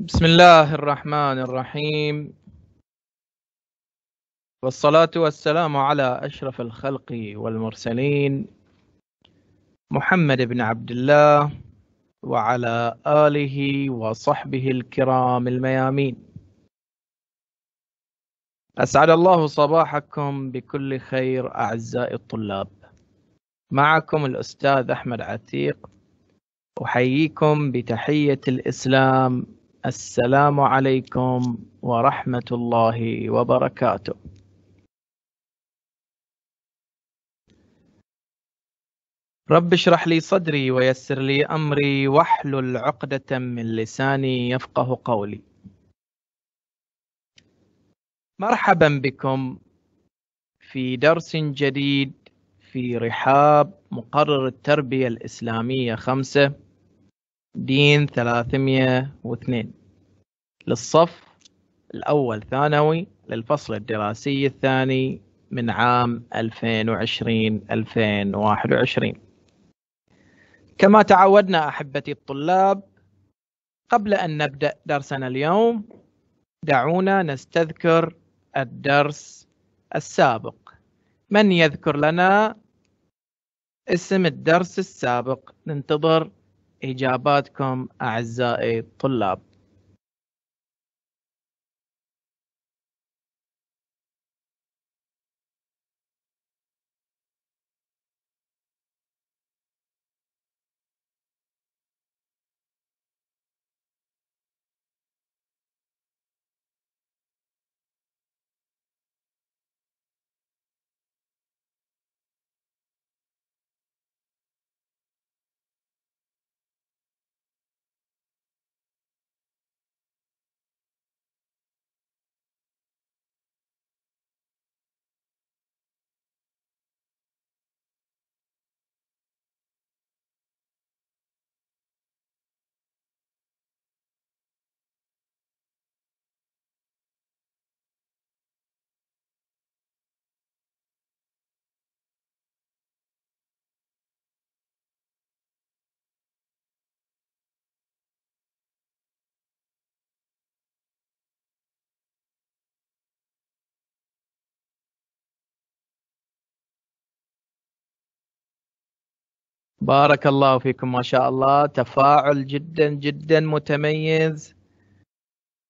بسم الله الرحمن الرحيم والصلاة والسلام على أشرف الخلق والمرسلين محمد بن عبد الله وعلى آله وصحبه الكرام الميامين أسعد الله صباحكم بكل خير أعزائي الطلاب معكم الأستاذ أحمد عتيق أحييكم بتحية الإسلام السلام عليكم ورحمة الله وبركاته رب اشرح لي صدري ويسر لي أمري واحلل عقدة من لساني يفقه قولي مرحبا بكم في درس جديد في رحاب مقرر التربية الإسلامية خمسة دين 302 للصف الأول ثانوي للفصل الدراسي الثاني من عام 2020-2021 كما تعودنا أحبتي الطلاب قبل أن نبدأ درسنا اليوم دعونا نستذكر الدرس السابق من يذكر لنا اسم الدرس السابق ننتظر إجاباتكم أعزائي الطلاب بارك الله فيكم ما شاء الله تفاعل جدا جدا متميز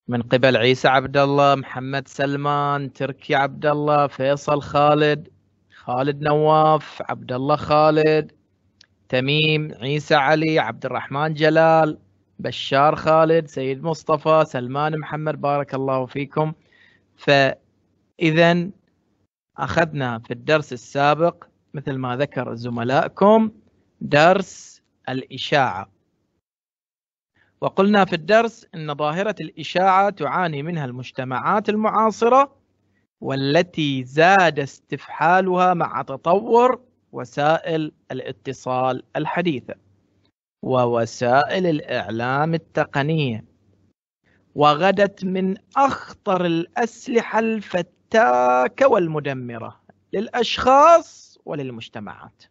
من قبل عيسى عبد الله محمد سلمان تركي عبد الله فيصل خالد خالد نواف عبد الله خالد تميم عيسى علي عبد الرحمن جلال بشار خالد سيد مصطفى سلمان محمد بارك الله فيكم فإذا أخذنا في الدرس السابق مثل ما ذكر زملائكم درس الإشاعة وقلنا في الدرس أن ظاهرة الإشاعة تعاني منها المجتمعات المعاصرة والتي زاد استفحالها مع تطور وسائل الاتصال الحديثة ووسائل الإعلام التقنية وغدت من أخطر الأسلحة الفتاكة والمدمرة للأشخاص وللمجتمعات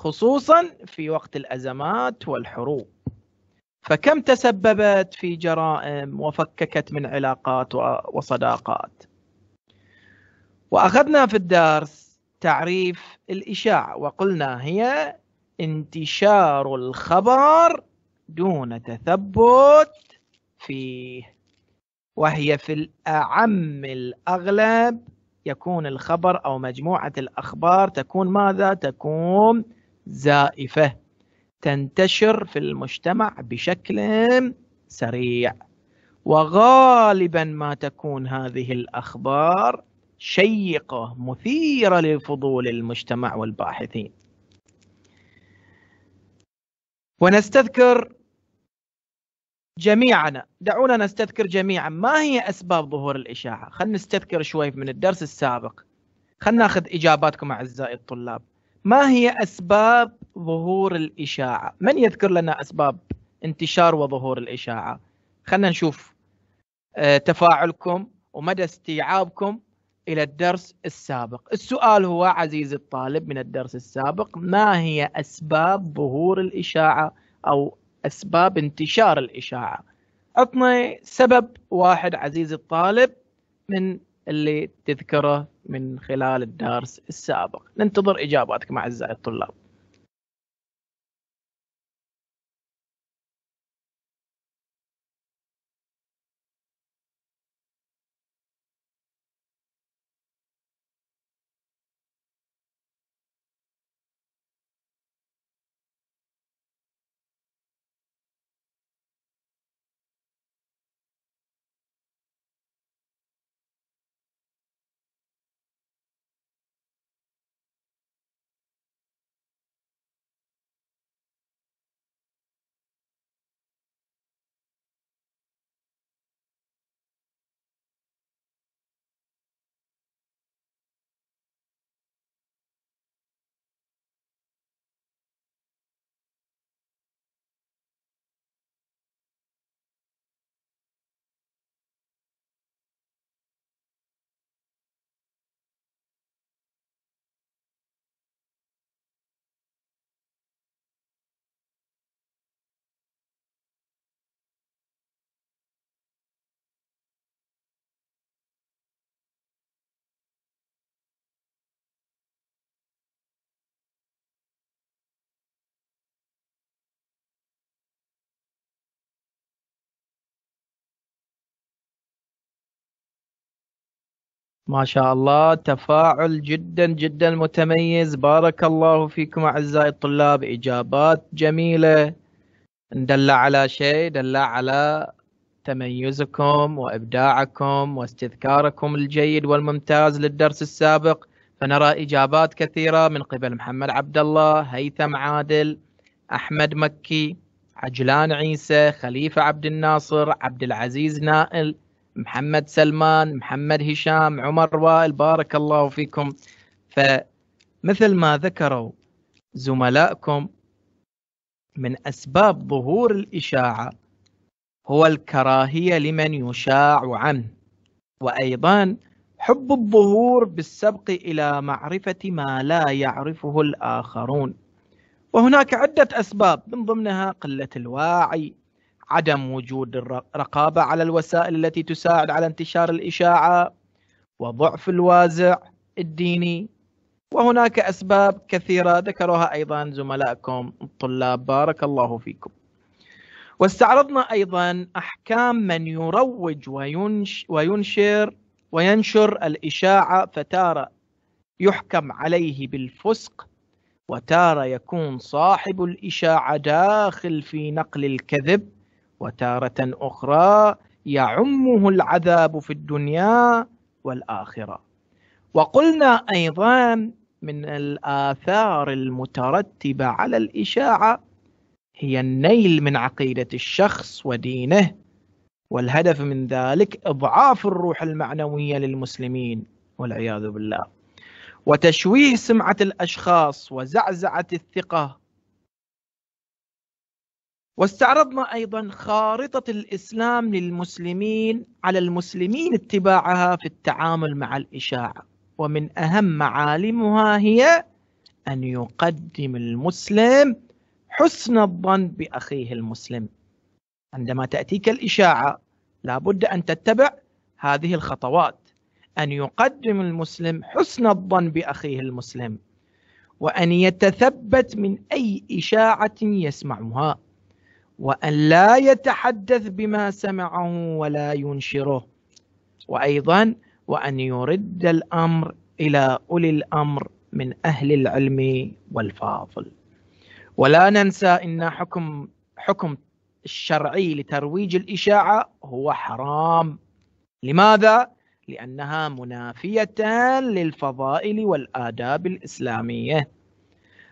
خصوصا في وقت الأزمات والحروب فكم تسببت في جرائم وفككت من علاقات وصداقات وأخذنا في الدرس تعريف الإشاعة وقلنا هي انتشار الخبر دون تثبت فيه وهي في الأعم الأغلب يكون الخبر أو مجموعة الأخبار تكون ماذا؟ تكون زائفة تنتشر في المجتمع بشكل سريع وغالبا ما تكون هذه الأخبار شيقة مثيرة لفضول المجتمع والباحثين ونستذكر جميعنا دعونا نستذكر جميعا ما هي أسباب ظهور الإشاعة خلنا نستذكر شوي من الدرس السابق خلنا ناخذ إجاباتكم أعزائي الطلاب ما هي اسباب ظهور الاشاعه؟ من يذكر لنا اسباب انتشار وظهور الاشاعه؟ خلينا نشوف آه، تفاعلكم ومدى استيعابكم الى الدرس السابق. السؤال هو عزيزي الطالب من الدرس السابق ما هي اسباب ظهور الاشاعه او اسباب انتشار الاشاعه؟ عطني سبب واحد عزيزي الطالب من اللي تذكره من خلال الدرس السابق ننتظر إجاباتكم أعزائي الطلاب ما شاء الله تفاعل جدا جدا متميز بارك الله فيكم أعزائي الطلاب إجابات جميلة دل على شيء دل على تميزكم وإبداعكم واستذكاركم الجيد والممتاز للدرس السابق فنرى إجابات كثيرة من قبل محمد عبد الله هيثم عادل أحمد مكي عجلان عيسى خليفة عبد الناصر عبد العزيز نائل محمد سلمان محمد هشام عمر وائل بارك الله فيكم فمثل ما ذكروا زملائكم من أسباب ظهور الإشاعة هو الكراهية لمن يشاع عنه وأيضا حب الظهور بالسبق إلى معرفة ما لا يعرفه الآخرون وهناك عدة أسباب من ضمنها قلة الوعي عدم وجود الرقابة على الوسائل التي تساعد على انتشار الإشاعة وضعف الوازع الديني وهناك أسباب كثيرة ذكرها أيضا زملائكم الطلاب بارك الله فيكم واستعرضنا أيضا أحكام من يروج وينشر وينشر الإشاعة فتارة يحكم عليه بالفسق وتارة يكون صاحب الإشاعة داخل في نقل الكذب وتارة أخرى يعمه العذاب في الدنيا والآخرة وقلنا أيضا من الآثار المترتبة على الإشاعة هي النيل من عقيدة الشخص ودينه والهدف من ذلك إضعاف الروح المعنوية للمسلمين والعياذ بالله وتشويه سمعة الأشخاص وزعزعة الثقة واستعرضنا أيضا خارطة الإسلام للمسلمين على المسلمين اتباعها في التعامل مع الإشاعة ومن أهم معالمها هي أن يقدم المسلم حسن الظن بأخيه المسلم عندما تأتيك الإشاعة لابد أن تتبع هذه الخطوات أن يقدم المسلم حسن الظن بأخيه المسلم وأن يتثبت من أي إشاعة يسمعها وأن لا يتحدث بما سمعه ولا ينشره وأيضا وأن يرد الأمر إلى أولي الأمر من أهل العلم والفاضل ولا ننسى أن حكم حكم الشرعي لترويج الإشاعة هو حرام لماذا؟ لأنها منافية للفضائل والآداب الإسلامية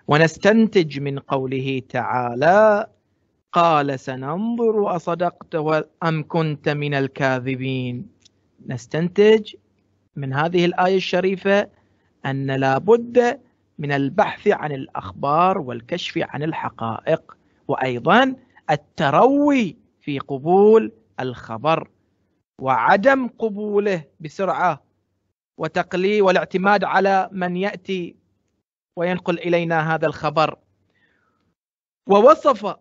ونستنتج من قوله تعالى قال سننظر أصدقت أم كنت من الكاذبين نستنتج من هذه الآية الشريفة أن لابد من البحث عن الأخبار والكشف عن الحقائق وأيضا التروي في قبول الخبر وعدم قبوله بسرعة وتقلي والاعتماد على من يأتي وينقل إلينا هذا الخبر ووصف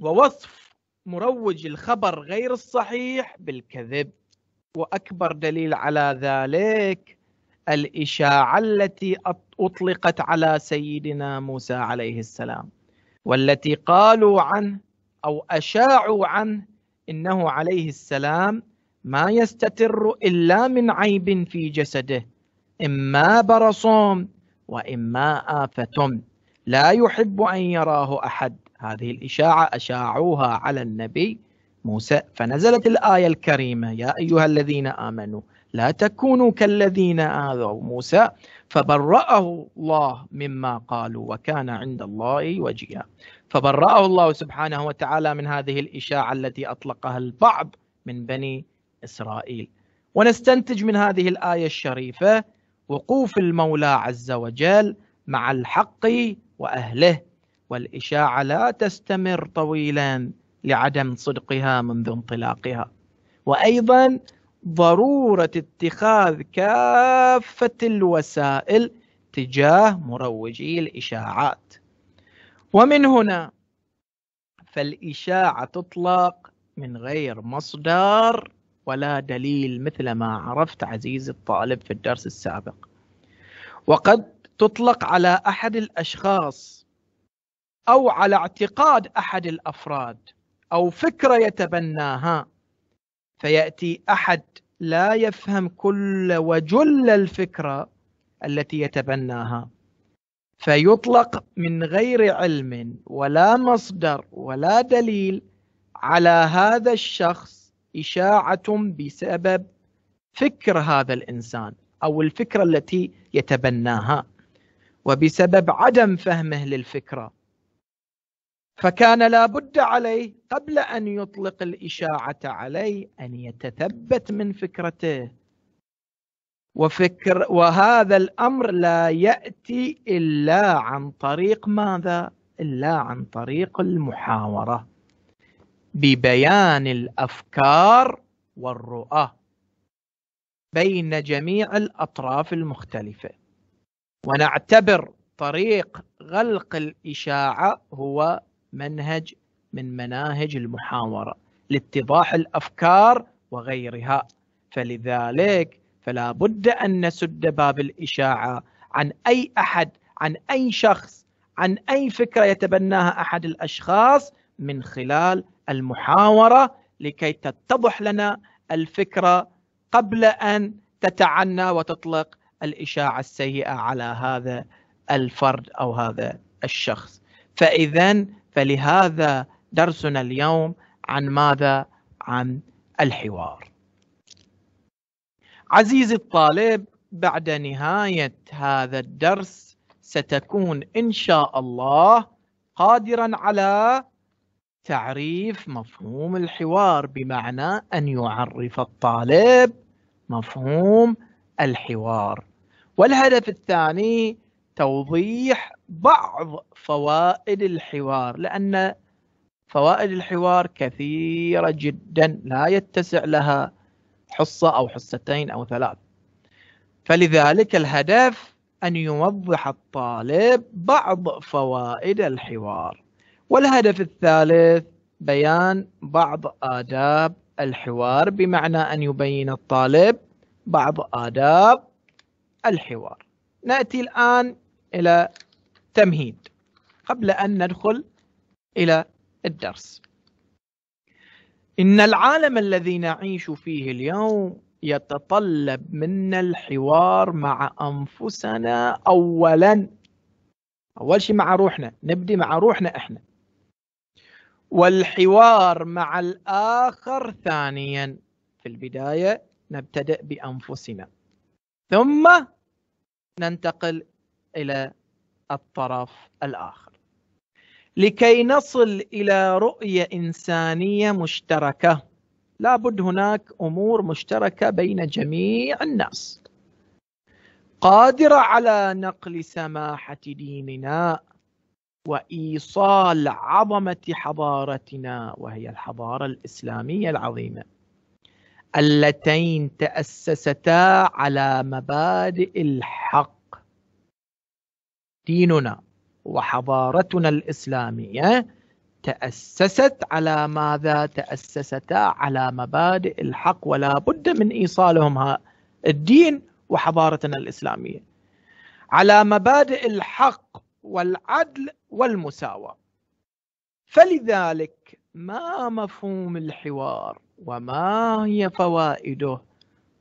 ووصف مروج الخبر غير الصحيح بالكذب واكبر دليل على ذلك الاشاعه التي اطلقت على سيدنا موسى عليه السلام والتي قالوا عنه او اشاعوا عنه انه عليه السلام ما يستتر الا من عيب في جسده اما برصوم واما افه لا يحب ان يراه احد هذه الإشاعة أشاعوها على النبي موسى فنزلت الآية الكريمة يا أيها الذين آمنوا لا تكونوا كالذين آذوا موسى فبرأه الله مما قالوا وكان عند الله وجيا فبرأه الله سبحانه وتعالى من هذه الإشاعة التي أطلقها البعض من بني إسرائيل ونستنتج من هذه الآية الشريفة وقوف المولى عز وجل مع الحق وأهله والإشاعة لا تستمر طويلا لعدم صدقها منذ انطلاقها وأيضا ضرورة اتخاذ كافة الوسائل تجاه مروجي الإشاعات ومن هنا فالإشاعة تطلق من غير مصدر ولا دليل مثل ما عرفت عزيزي الطالب في الدرس السابق وقد تطلق على أحد الأشخاص أو على اعتقاد أحد الأفراد أو فكرة يتبناها فيأتي أحد لا يفهم كل وجل الفكرة التي يتبناها فيطلق من غير علم ولا مصدر ولا دليل على هذا الشخص إشاعة بسبب فكر هذا الإنسان أو الفكرة التي يتبناها وبسبب عدم فهمه للفكرة فكان لا بد عليه قبل أن يطلق الإشاعة عليه أن يتثبت من فكرته وفكر وهذا الأمر لا يأتي إلا عن طريق ماذا؟ إلا عن طريق المحاورة ببيان الأفكار والرؤى بين جميع الأطراف المختلفة ونعتبر طريق غلق الإشاعة هو منهج من مناهج المحاورة لاتضاح الأفكار وغيرها فلذلك فلا بد أن نسد باب الإشاعة عن أي أحد عن أي شخص عن أي فكرة يتبناها أحد الأشخاص من خلال المحاورة لكي تتضح لنا الفكرة قبل أن تتعنى وتطلق الإشاعة السيئة على هذا الفرد أو هذا الشخص فإذا فلهذا درسنا اليوم عن ماذا؟ عن الحوار. عزيزي الطالب بعد نهاية هذا الدرس ستكون إن شاء الله قادرا على تعريف مفهوم الحوار بمعنى أن يعرف الطالب مفهوم الحوار والهدف الثاني توضيح بعض فوائد الحوار لأن فوائد الحوار كثيرة جدا لا يتسع لها حصة أو حصتين أو ثلاث فلذلك الهدف أن يوضح الطالب بعض فوائد الحوار والهدف الثالث بيان بعض آداب الحوار بمعنى أن يبين الطالب بعض آداب الحوار نأتي الآن إلى تمهيد قبل أن ندخل إلى الدرس إن العالم الذي نعيش فيه اليوم يتطلب منا الحوار مع أنفسنا أولا أول شيء مع روحنا نبدي مع روحنا إحنا والحوار مع الآخر ثانيا في البداية نبتدأ بأنفسنا ثم ننتقل إلى الطرف الآخر لكي نصل إلى رؤية إنسانية مشتركة لابد هناك أمور مشتركة بين جميع الناس قادرة على نقل سماحة ديننا وإيصال عظمة حضارتنا وهي الحضارة الإسلامية العظيمة اللتين تأسستا على مبادئ الحق ديننا وحضارتنا الإسلامية تأسست على ماذا تأسستا على مبادئ الحق ولا بد من إيصالهم الدين وحضارتنا الإسلامية على مبادئ الحق والعدل والمساواة فلذلك ما مفهوم الحوار وما هي فوائده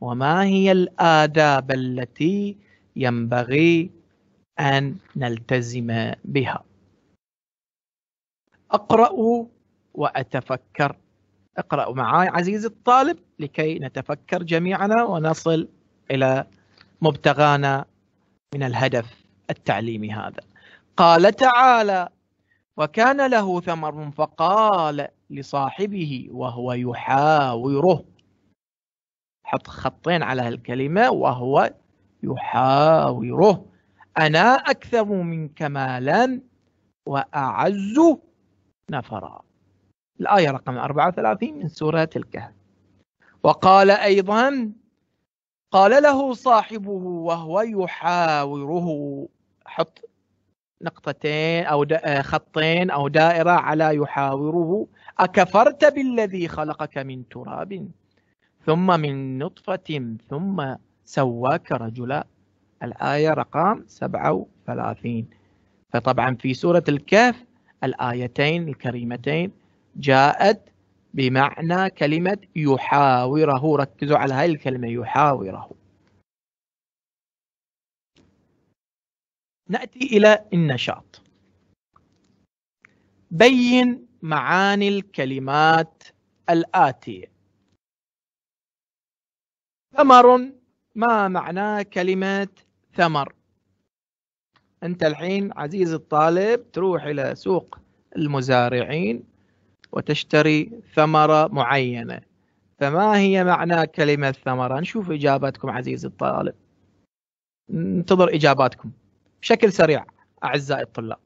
وما هي الآداب التي ينبغي أن نلتزم بها أقرأ وأتفكر اقرأ معي عزيزي الطالب لكي نتفكر جميعنا ونصل إلى مبتغانا من الهدف التعليمي هذا قال تعالى وكان له ثمر فقال لصاحبه وهو يحاوره حط خطين على هالكلمة وهو يحاوره أنا أكثر منك مالا وأعز نفرا الآية رقم 34 من سورة الكهف وقال أيضا قال له صاحبه وهو يحاوره حط نقطتين أو آه، خطين أو دائرة على يحاوره أكفرت بالذي خلقك من تراب ثم من نطفة ثم سواك رجلا الآية رقم 37 فطبعا في سورة الكهف الآيتين الكريمتين جاءت بمعنى كلمة يحاوره ركزوا على هاي الكلمة يحاوره نأتي إلى النشاط بين معاني الكلمات الآتية ثمر ما معنى كلمة ثمر انت الحين عزيز الطالب تروح الى سوق المزارعين وتشتري ثمرة معينة فما هي معنى كلمة ثمرة نشوف إجاباتكم عزيزي الطالب ننتظر إجاباتكم بشكل سريع أعزائي الطلاب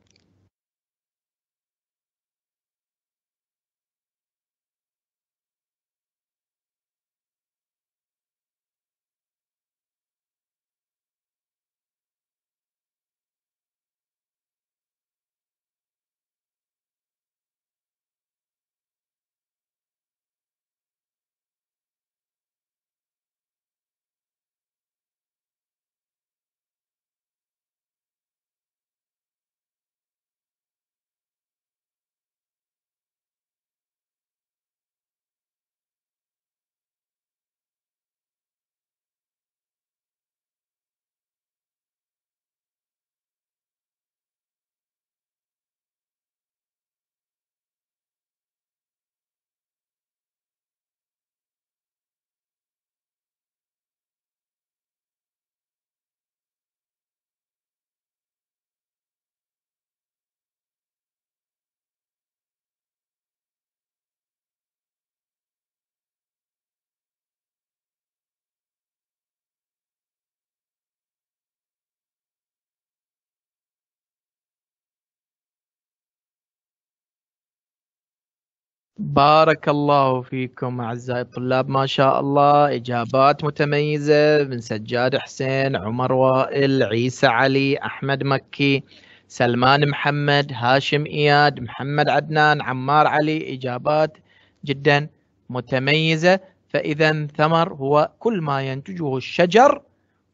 بارك الله فيكم أعزائي الطلاب ما شاء الله إجابات متميزة من سجاد حسين عمر وائل عيسى علي أحمد مكي سلمان محمد هاشم إياد محمد عدنان عمار علي إجابات جدا متميزة فإذا ثمر هو كل ما ينتجه الشجر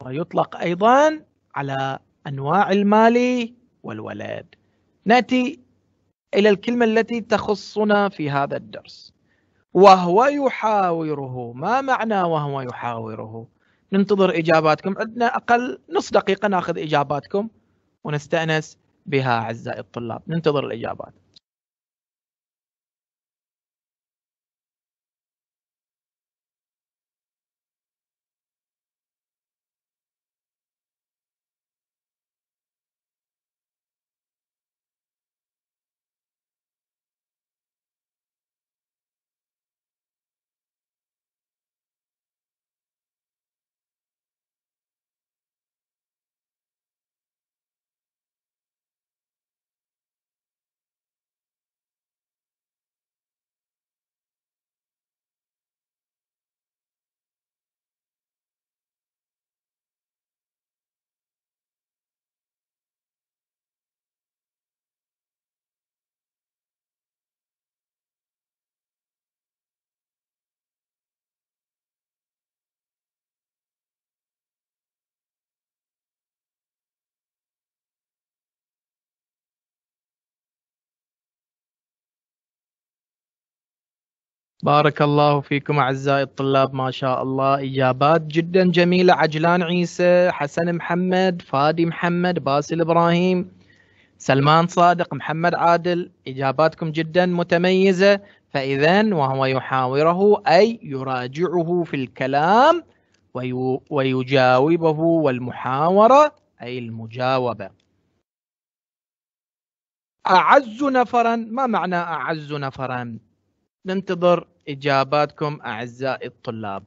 ويطلق أيضا على أنواع المالي والولد نأتي إلى الكلمة التي تخصنا في هذا الدرس وهو يحاوره ما معنى وهو يحاوره ننتظر إجاباتكم عندنا أقل نص دقيقة ناخذ إجاباتكم ونستأنس بها أعزائي الطلاب ننتظر الإجابات بارك الله فيكم أعزائي الطلاب ما شاء الله إجابات جدا جميلة عجلان عيسى حسن محمد فادي محمد باسل إبراهيم سلمان صادق محمد عادل إجاباتكم جدا متميزة فإذا وهو يحاوره أي يراجعه في الكلام ويجاوبه والمحاورة أي المجاوبة أعز نفرا ما معنى أعز نفرا ننتظر إجاباتكم أعزائي الطلاب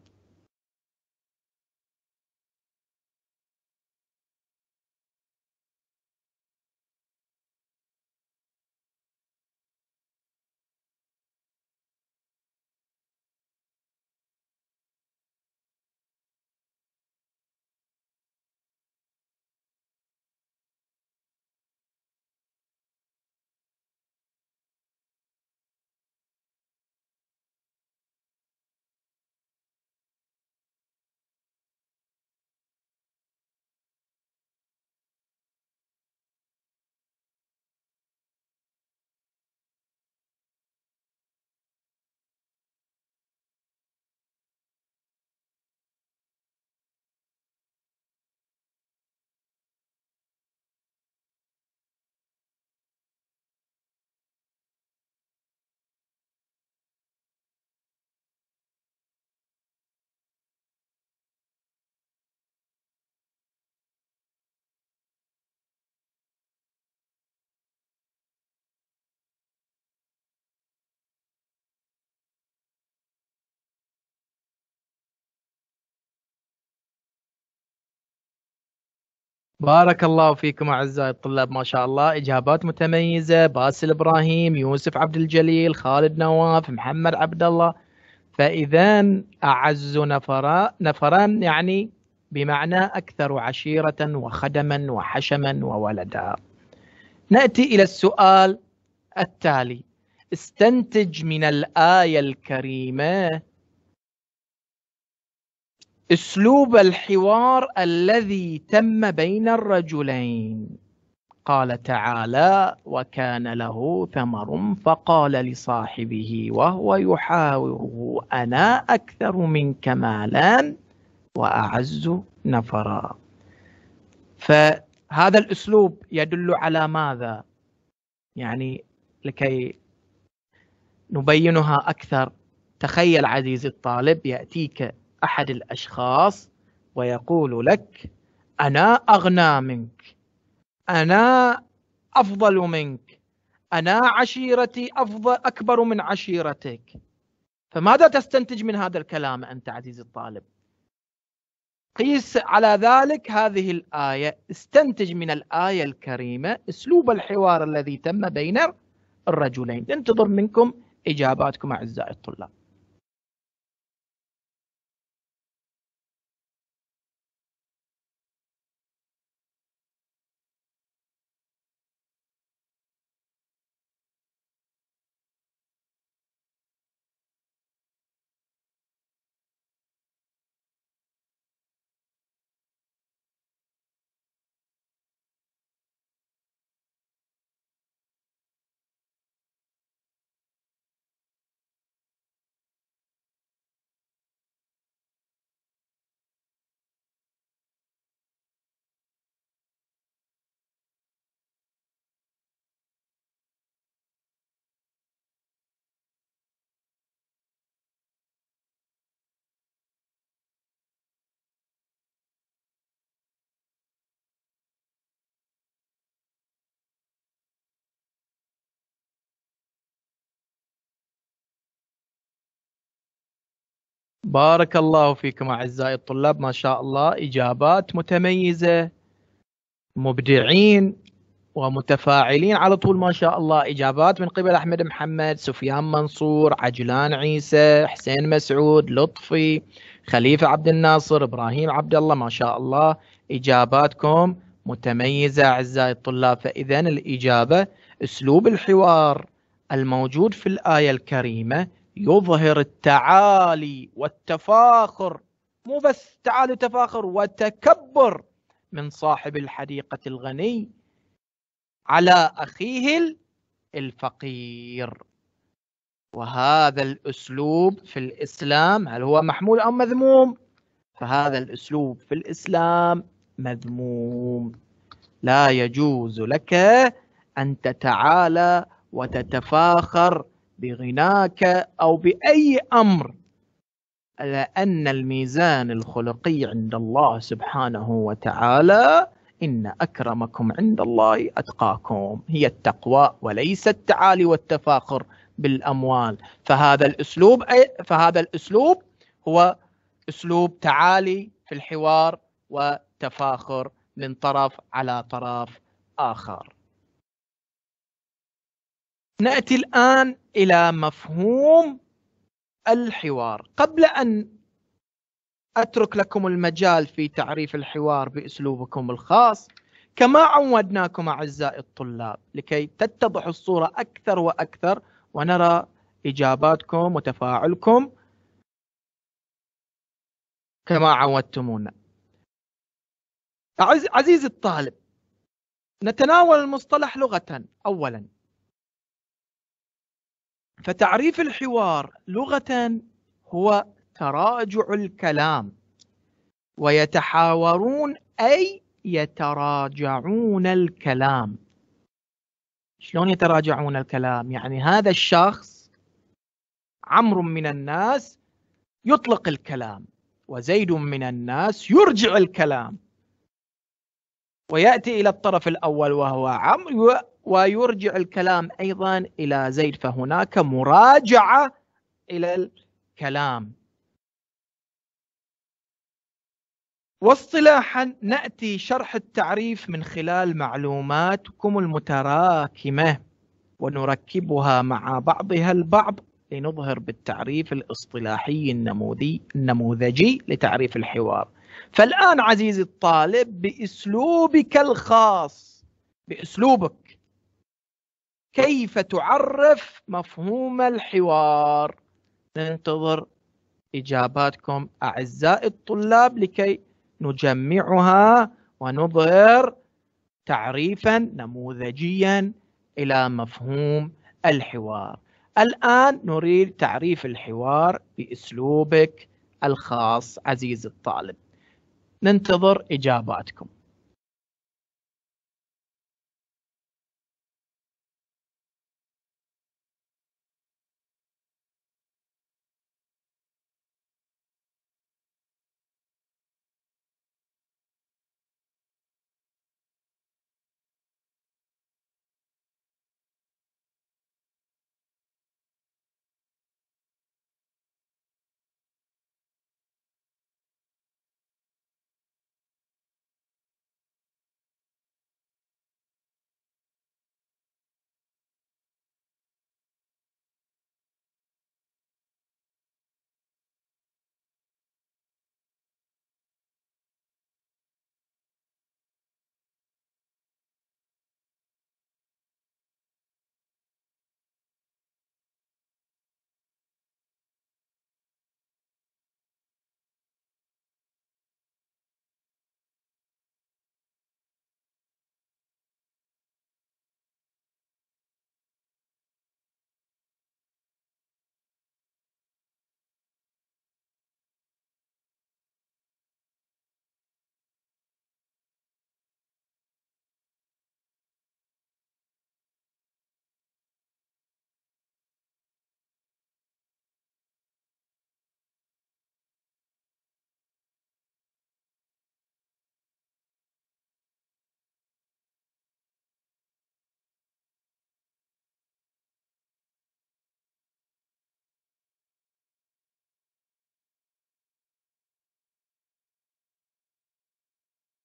بارك الله فيكم اعزائي الطلاب ما شاء الله اجابات متميزه باسل ابراهيم يوسف عبد الجليل خالد نواف محمد عبد الله فاذا اعز نفرا نفرا يعني بمعنى اكثر عشيره وخدما وحشما وولدا ناتي الى السؤال التالي استنتج من الايه الكريمه اسلوب الحوار الذي تم بين الرجلين قال تعالى وكان له ثمر فقال لصاحبه وهو يحاوره انا اكثر منك مالا واعز نفرا فهذا الاسلوب يدل على ماذا يعني لكي نبينها اكثر تخيل عزيزي الطالب ياتيك أحد الأشخاص ويقول لك أنا أغنى منك أنا أفضل منك أنا عشيرتي أفضل أكبر من عشيرتك فماذا تستنتج من هذا الكلام أنت عزيزي الطالب قيس على ذلك هذه الآية استنتج من الآية الكريمة أسلوب الحوار الذي تم بين الرجلين انتظر منكم إجاباتكم أعزائي الطلاب بارك الله فيكم اعزائي الطلاب ما شاء الله اجابات متميزه مبدعين ومتفاعلين على طول ما شاء الله اجابات من قبل احمد محمد سفيان منصور عجلان عيسى حسين مسعود لطفي خليفه عبد الناصر ابراهيم عبد الله ما شاء الله اجاباتكم متميزه اعزائي الطلاب فاذا الاجابه اسلوب الحوار الموجود في الايه الكريمه يظهر التعالي والتفاخر مو بس تعالي وتفاخر وتكبر من صاحب الحديقة الغني على أخيه الفقير وهذا الأسلوب في الإسلام هل هو محمول أم مذموم فهذا الأسلوب في الإسلام مذموم لا يجوز لك أن تتعالى وتتفاخر بغناك أو بأي أمر لأن الميزان الخلقي عند الله سبحانه وتعالى إن أكرمكم عند الله أتقاكم هي التقوى وليس التعالي والتفاخر بالأموال فهذا الأسلوب فهذا الأسلوب هو أسلوب تعالي في الحوار وتفاخر من طرف على طرف آخر ناتي الان الى مفهوم الحوار قبل ان اترك لكم المجال في تعريف الحوار باسلوبكم الخاص كما عودناكم اعزائي الطلاب لكي تتضح الصوره اكثر واكثر ونرى اجاباتكم وتفاعلكم كما عودتمونا. عزيزي الطالب نتناول المصطلح لغه اولا فتعريف الحوار لغة هو تراجع الكلام ويتحاورون أي يتراجعون الكلام شلون يتراجعون الكلام يعني هذا الشخص عمرو من الناس يطلق الكلام وزيد من الناس يرجع الكلام ويأتي إلى الطرف الأول وهو عمرو ويرجع الكلام أيضا إلى زيد فهناك مراجعة إلى الكلام واصطلاحا ناتي شرح التعريف من خلال معلوماتكم المتراكمه ونركبها مع بعضها البعض لنظهر بالتعريف الاصطلاحي النموذي النموذجي لتعريف الحوار. فالان عزيزي الطالب باسلوبك الخاص باسلوبك كيف تعرف مفهوم الحوار ننتظر إجاباتكم أعزائي الطلاب لكي نجمعها ونظهر تعريفا نموذجيا إلى مفهوم الحوار الآن نريد تعريف الحوار بأسلوبك الخاص عزيزي الطالب ننتظر إجاباتكم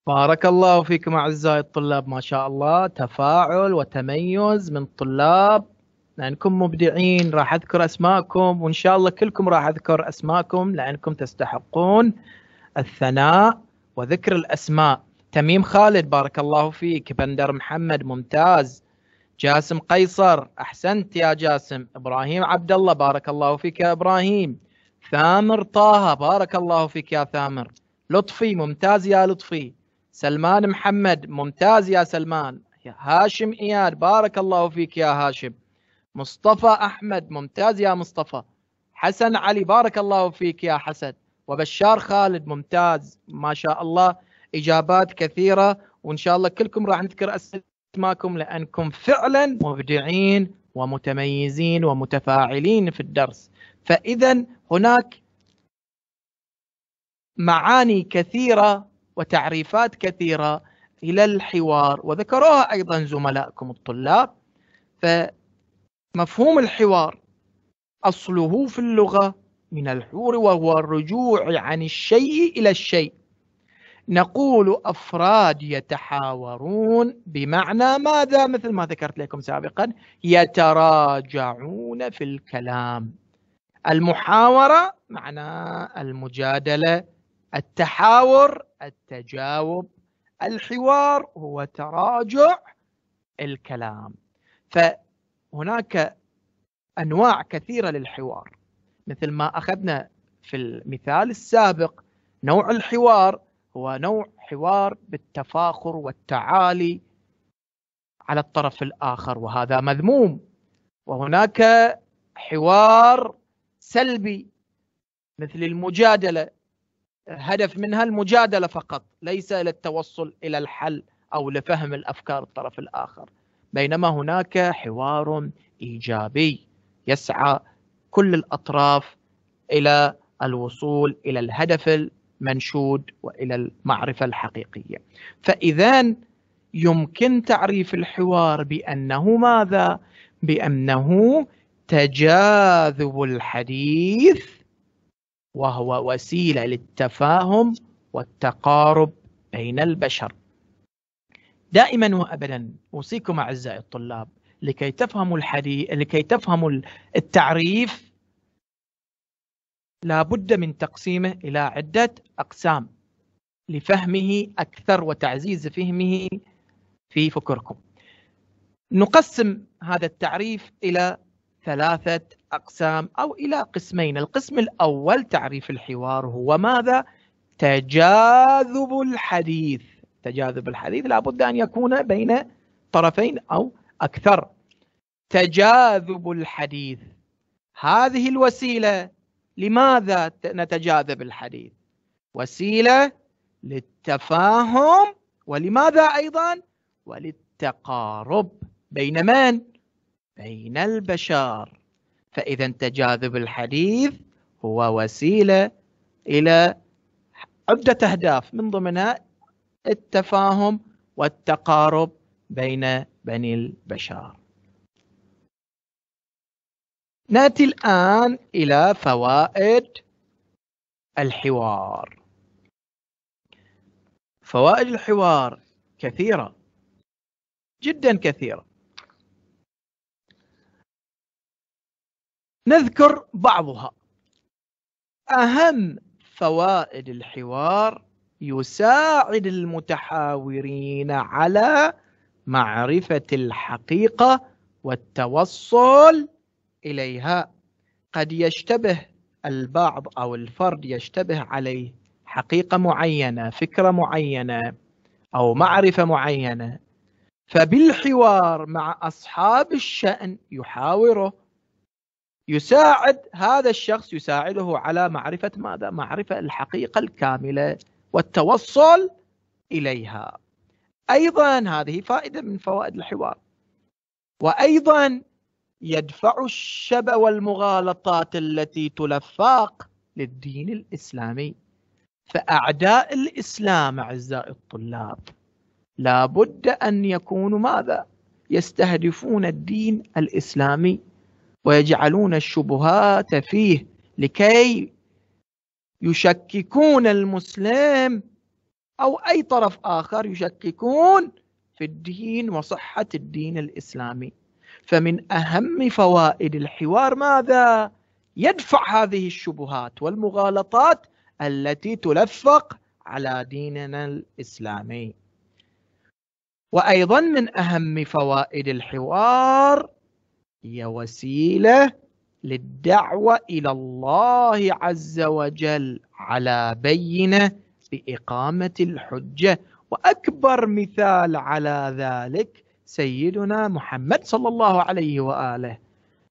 بارك الله فيكم اعزائي الطلاب ما شاء الله تفاعل وتميز من الطلاب لانكم مبدعين راح اذكر اسماءكم وان شاء الله كلكم راح اذكر اسماءكم لانكم تستحقون الثناء وذكر الاسماء تميم خالد بارك الله فيك بندر محمد ممتاز جاسم قيصر احسنت يا جاسم ابراهيم عبد الله بارك الله فيك يا ابراهيم ثامر طه بارك الله فيك يا ثامر لطفي ممتاز يا لطفي سلمان محمد ممتاز يا سلمان يا هاشم اياد بارك الله فيك يا هاشم مصطفى احمد ممتاز يا مصطفى حسن علي بارك الله فيك يا حسن وبشار خالد ممتاز ما شاء الله اجابات كثيره وان شاء الله كلكم راح نذكر اسماءكم لانكم فعلا مبدعين ومتميزين ومتفاعلين في الدرس فاذا هناك معاني كثيره وتعريفات كثيرة إلى الحوار وذكروها أيضا زملائكم الطلاب فمفهوم الحوار أصله في اللغة من الحور وهو الرجوع عن الشيء إلى الشيء نقول أفراد يتحاورون بمعنى ماذا مثل ما ذكرت لكم سابقا يتراجعون في الكلام المحاورة معنى المجادلة التحاور التجاوب الحوار هو تراجع الكلام فهناك انواع كثيره للحوار مثل ما اخذنا في المثال السابق نوع الحوار هو نوع حوار بالتفاخر والتعالي على الطرف الاخر وهذا مذموم وهناك حوار سلبي مثل المجادله هدف منها المجادله فقط ليس للتوصل الى الحل او لفهم الافكار الطرف الاخر بينما هناك حوار ايجابي يسعى كل الاطراف الى الوصول الى الهدف المنشود والى المعرفه الحقيقيه فاذا يمكن تعريف الحوار بانه ماذا بانه تجاذب الحديث وهو وسيلة للتفاهم والتقارب بين البشر دائما وابدا اوصيكم اعزائي الطلاب لكي تفهموا الحديث لكي تفهموا التعريف لابد من تقسيمه الى عده اقسام لفهمه اكثر وتعزيز فهمه في فكركم. نقسم هذا التعريف الى ثلاثه أقسام أو إلى قسمين القسم الأول تعريف الحوار هو ماذا؟ تجاذب الحديث تجاذب الحديث لابد أن يكون بين طرفين أو أكثر تجاذب الحديث هذه الوسيلة لماذا نتجاذب الحديث وسيلة للتفاهم ولماذا أيضا وللتقارب بين من؟ بين البشر فإذا تجاذب الحديث هو وسيلة إلى عدة أهداف من ضمنها التفاهم والتقارب بين بني البشر ناتي الآن إلى فوائد الحوار فوائد الحوار كثيرة جدا كثيرة نذكر بعضها أهم فوائد الحوار يساعد المتحاورين على معرفة الحقيقة والتوصل إليها قد يشتبه البعض أو الفرد يشتبه عليه حقيقة معينة فكرة معينة أو معرفة معينة فبالحوار مع أصحاب الشأن يحاوره يساعد هذا الشخص يساعده على معرفة ماذا؟ معرفة الحقيقة الكاملة والتوصل إليها أيضا هذه فائدة من فوائد الحوار وأيضا يدفع الشبع والمغالطات التي تلفاق للدين الإسلامي فأعداء الإسلام أعزائي الطلاب لابد أن يكونوا ماذا؟ يستهدفون الدين الإسلامي ويجعلون الشبهات فيه لكي يشككون المسلم أو أي طرف آخر يشككون في الدين وصحة الدين الإسلامي فمن أهم فوائد الحوار ماذا؟ يدفع هذه الشبهات والمغالطات التي تلفق على ديننا الإسلامي وأيضا من أهم فوائد الحوار هي وسيلة للدعوة إلى الله عز وجل على بينة بإقامة الحجة وأكبر مثال على ذلك سيدنا محمد صلى الله عليه وآله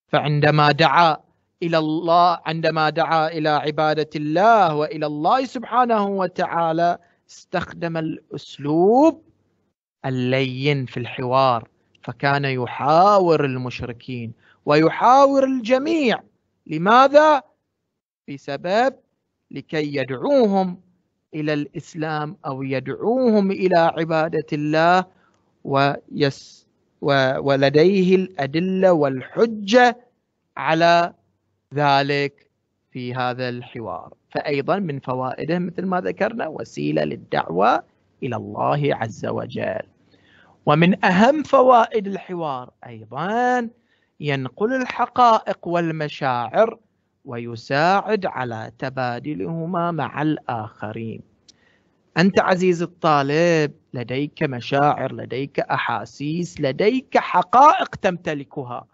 فعندما دعا إلى الله عندما دعا إلى عبادة الله وإلى الله سبحانه وتعالى استخدم الأسلوب اللين في الحوار فكان يحاور المشركين ويحاور الجميع لماذا؟ بسبب لكي يدعوهم إلى الإسلام أو يدعوهم إلى عبادة الله ويس و ولديه الأدلة والحجة على ذلك في هذا الحوار فأيضا من فوائده مثل ما ذكرنا وسيلة للدعوة إلى الله عز وجل ومن أهم فوائد الحوار أيضا ينقل الحقائق والمشاعر ويساعد على تبادلهما مع الآخرين أنت عزيزي الطالب لديك مشاعر لديك أحاسيس لديك حقائق تمتلكها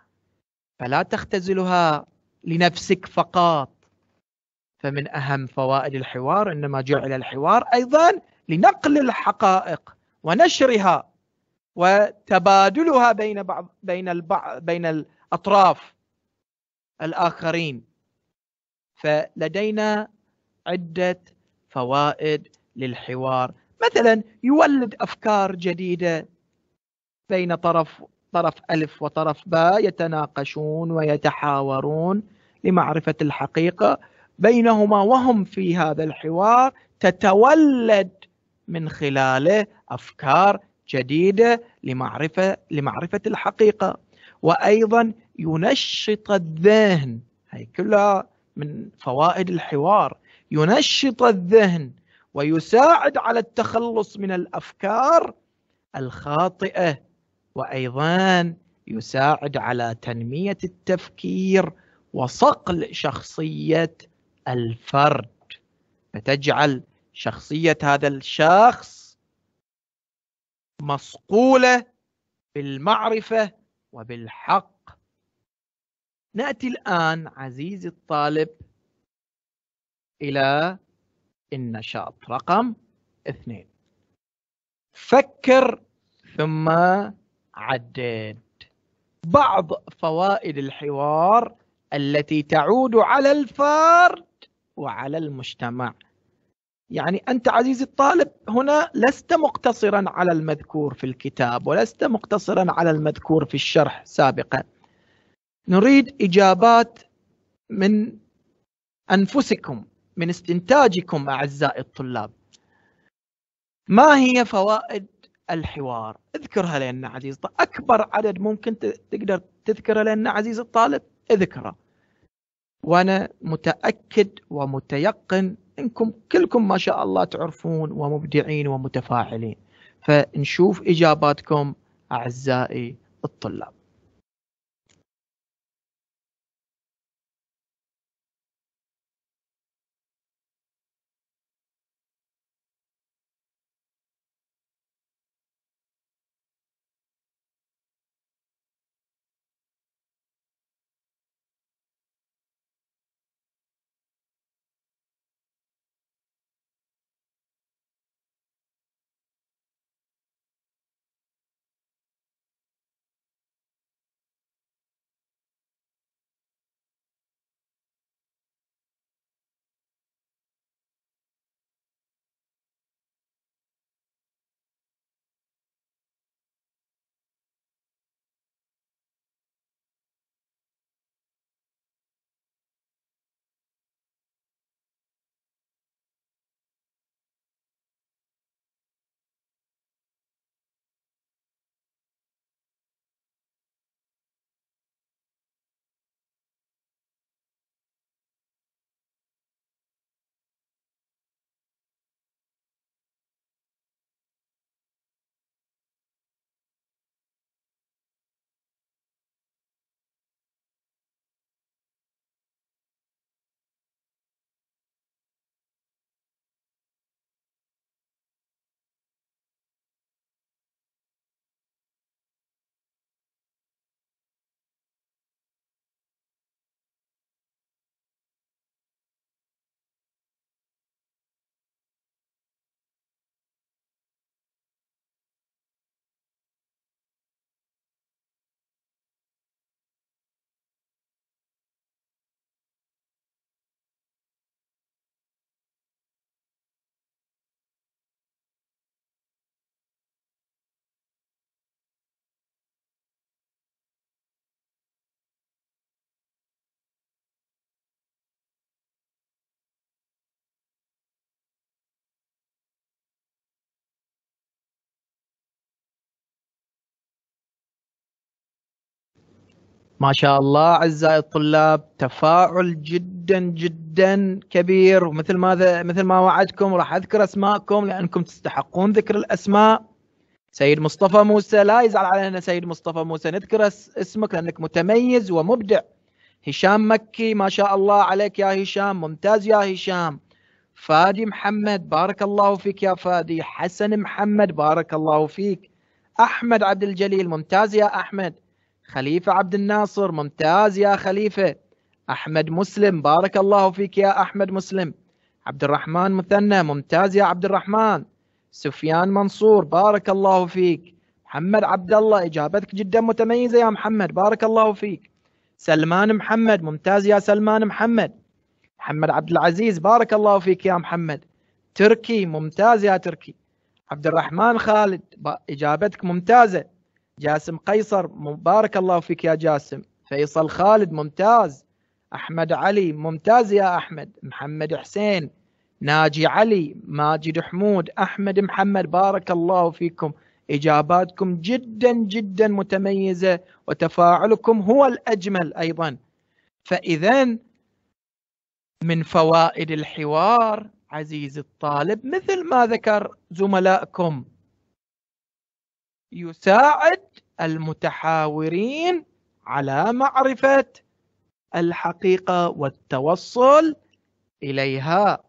فلا تختزلها لنفسك فقط فمن أهم فوائد الحوار إنما جعل الحوار أيضا لنقل الحقائق ونشرها وتبادلها بين بعض بين البعض بين الاطراف الاخرين فلدينا عده فوائد للحوار مثلا يولد افكار جديده بين طرف طرف الف وطرف باء يتناقشون ويتحاورون لمعرفه الحقيقه بينهما وهم في هذا الحوار تتولد من خلاله افكار جديدة لمعرفة لمعرفة الحقيقة وأيضا ينشط الذهن هي كلها من فوائد الحوار ينشط الذهن ويساعد على التخلص من الأفكار الخاطئة وأيضا يساعد على تنمية التفكير وصقل شخصية الفرد فتجعل شخصية هذا الشخص مصقولة بالمعرفة وبالحق نأتي الآن عزيزي الطالب إلى النشاط رقم اثنين فكر ثم عدد بعض فوائد الحوار التي تعود على الفرد وعلى المجتمع يعني أنت عزيزي الطالب هنا لست مقتصرا على المذكور في الكتاب ولست مقتصرا على المذكور في الشرح سابقا نريد إجابات من أنفسكم من استنتاجكم أعزائي الطلاب ما هي فوائد الحوار اذكرها لنا عزيز الطالب أكبر عدد ممكن تقدر تذكره لنا عزيز الطالب اذكره وأنا متأكد ومتيقن انكم كلكم ما شاء الله تعرفون ومبدعين ومتفاعلين فنشوف اجاباتكم اعزائي الطلاب ما شاء الله اعزائي الطلاب تفاعل جدا جدا كبير ومثل ما مثل ما وعدكم راح اذكر اسماءكم لانكم تستحقون ذكر الاسماء سيد مصطفى موسى لا يزعل علينا سيد مصطفى موسى نذكر اسمك لانك متميز ومبدع هشام مكي ما شاء الله عليك يا هشام ممتاز يا هشام فادي محمد بارك الله فيك يا فادي حسن محمد بارك الله فيك احمد عبد الجليل ممتاز يا احمد خليفة عبد الناصر ممتاز يا خليفة أحمد مسلم بارك الله فيك يا أحمد مسلم عبد الرحمن مثنى ممتاز يا عبد الرحمن سفيان منصور بارك الله فيك محمد عبد الله إجابتك جدا متميزة يا محمد بارك الله فيك سلمان محمد ممتاز يا سلمان محمد محمد عبد العزيز بارك الله فيك يا محمد تركي ممتاز يا تركي عبد الرحمن خالد إجابتك ممتازة جاسم قيصر مبارك الله فيك يا جاسم فيصل خالد ممتاز أحمد علي ممتاز يا أحمد محمد حسين ناجي علي ماجد حمود أحمد محمد بارك الله فيكم إجاباتكم جدا جدا متميزة وتفاعلكم هو الأجمل أيضا فإذا من فوائد الحوار عزيزي الطالب مثل ما ذكر زملائكم يساعد المتحاورين على معرفة الحقيقة والتوصل إليها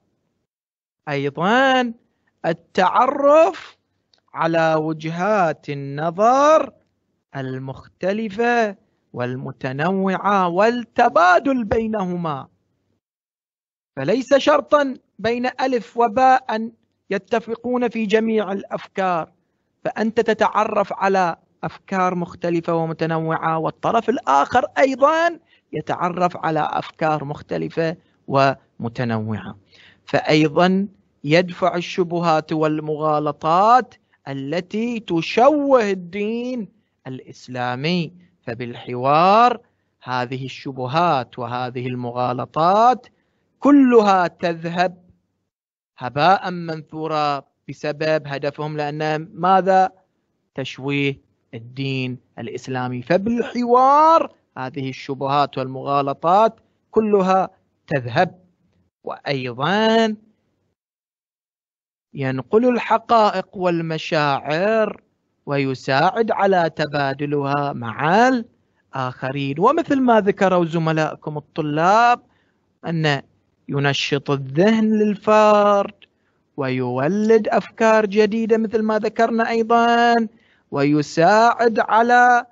أيضا التعرف على وجهات النظر المختلفة والمتنوعة والتبادل بينهما فليس شرطا بين ألف وباء أن يتفقون في جميع الأفكار فأنت تتعرف على أفكار مختلفة ومتنوعة والطرف الآخر أيضا يتعرف على أفكار مختلفة ومتنوعة فأيضا يدفع الشبهات والمغالطات التي تشوه الدين الإسلامي فبالحوار هذه الشبهات وهذه المغالطات كلها تذهب هباء منثورا بسبب هدفهم لأن ماذا تشويه الدين الإسلامي فبالحوار هذه الشبهات والمغالطات كلها تذهب وأيضا ينقل الحقائق والمشاعر ويساعد على تبادلها مع الآخرين ومثل ما ذكروا زملائكم الطلاب أن ينشط الذهن للفرد ويولد أفكار جديدة مثل ما ذكرنا أيضا ويساعد على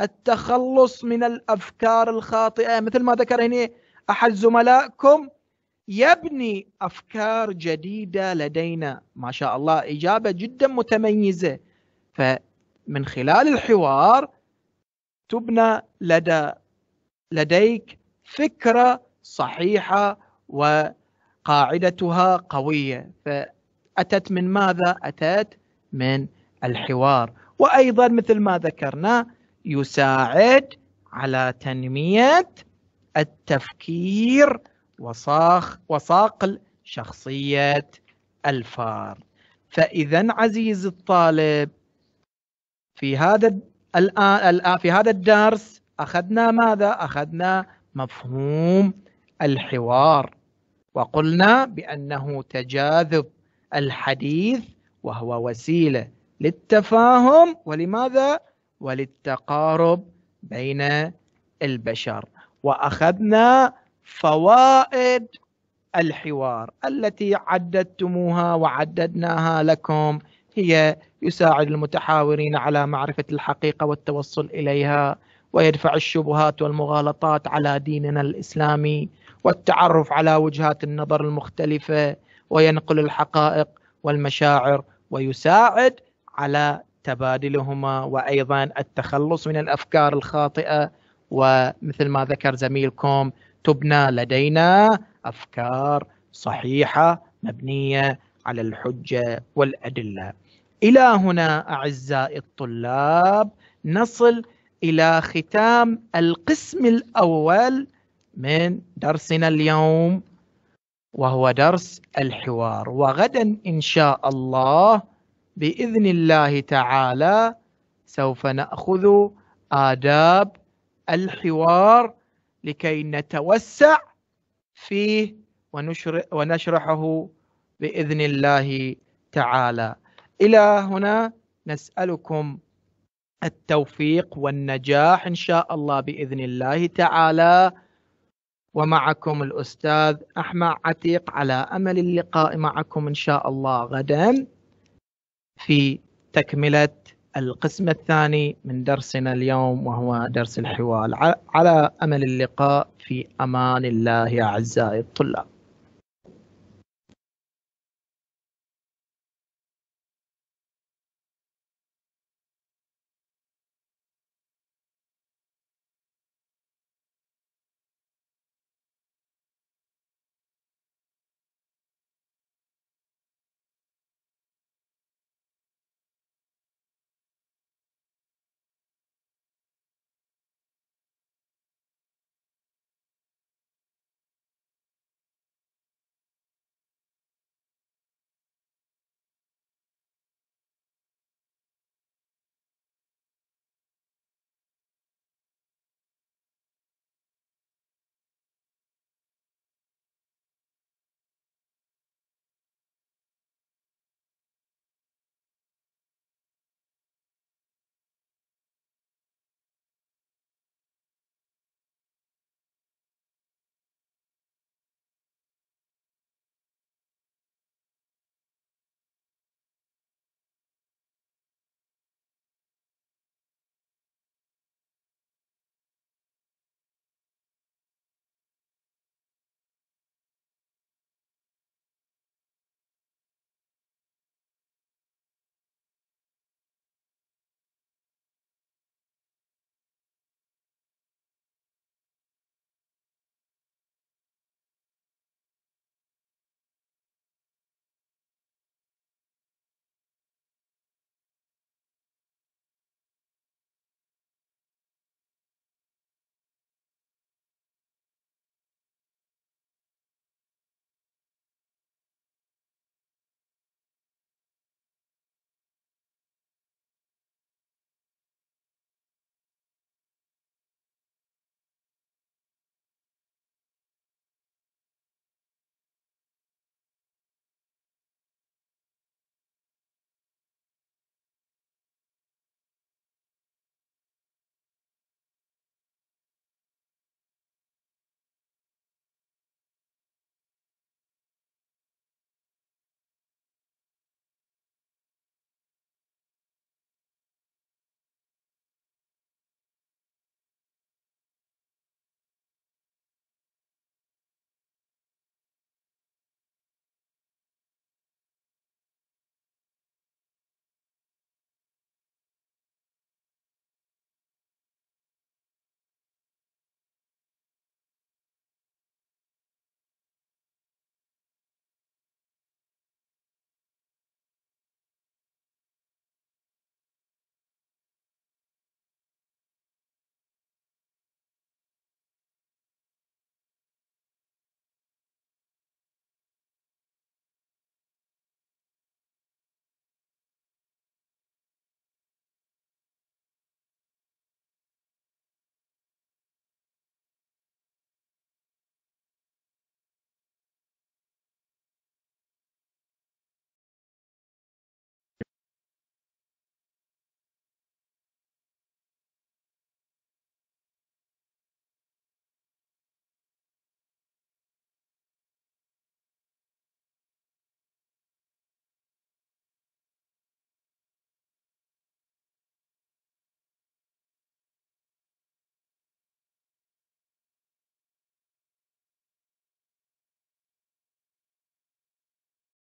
التخلص من الأفكار الخاطئة مثل ما ذكر هنا أحد زملائكم يبني أفكار جديدة لدينا ما شاء الله إجابة جدا متميزة فمن خلال الحوار تبنى لدى لديك فكرة صحيحة وقاعدتها قوية ف أتت من ماذا؟ أتت من الحوار وأيضا مثل ما ذكرنا يساعد على تنمية التفكير وصاخ وصاقل شخصية الفار فإذا عزيزي الطالب في هذا الآن آه، في هذا الدرس أخذنا ماذا؟ أخذنا مفهوم الحوار وقلنا بأنه تجاذب الحديث وهو وسيلة للتفاهم ولماذا؟ وللتقارب بين البشر وأخذنا فوائد الحوار التي عددتموها وعددناها لكم هي يساعد المتحاورين على معرفة الحقيقة والتوصل إليها ويدفع الشبهات والمغالطات على ديننا الإسلامي والتعرف على وجهات النظر المختلفة وينقل الحقائق والمشاعر ويساعد على تبادلهما وايضا التخلص من الافكار الخاطئه ومثل ما ذكر زميلكم تبنى لدينا افكار صحيحه مبنيه على الحجه والادله. الى هنا اعزائي الطلاب نصل الى ختام القسم الاول من درسنا اليوم وهو درس الحوار وغدا إن شاء الله بإذن الله تعالى سوف نأخذ آداب الحوار لكي نتوسع فيه ونشرحه بإذن الله تعالى إلى هنا نسألكم التوفيق والنجاح إن شاء الله بإذن الله تعالى ومعكم الأستاذ أحمد عتيق على أمل اللقاء معكم إن شاء الله غدا في تكملة القسم الثاني من درسنا اليوم وهو درس الحوار على أمل اللقاء في أمان الله أعزائي الطلاب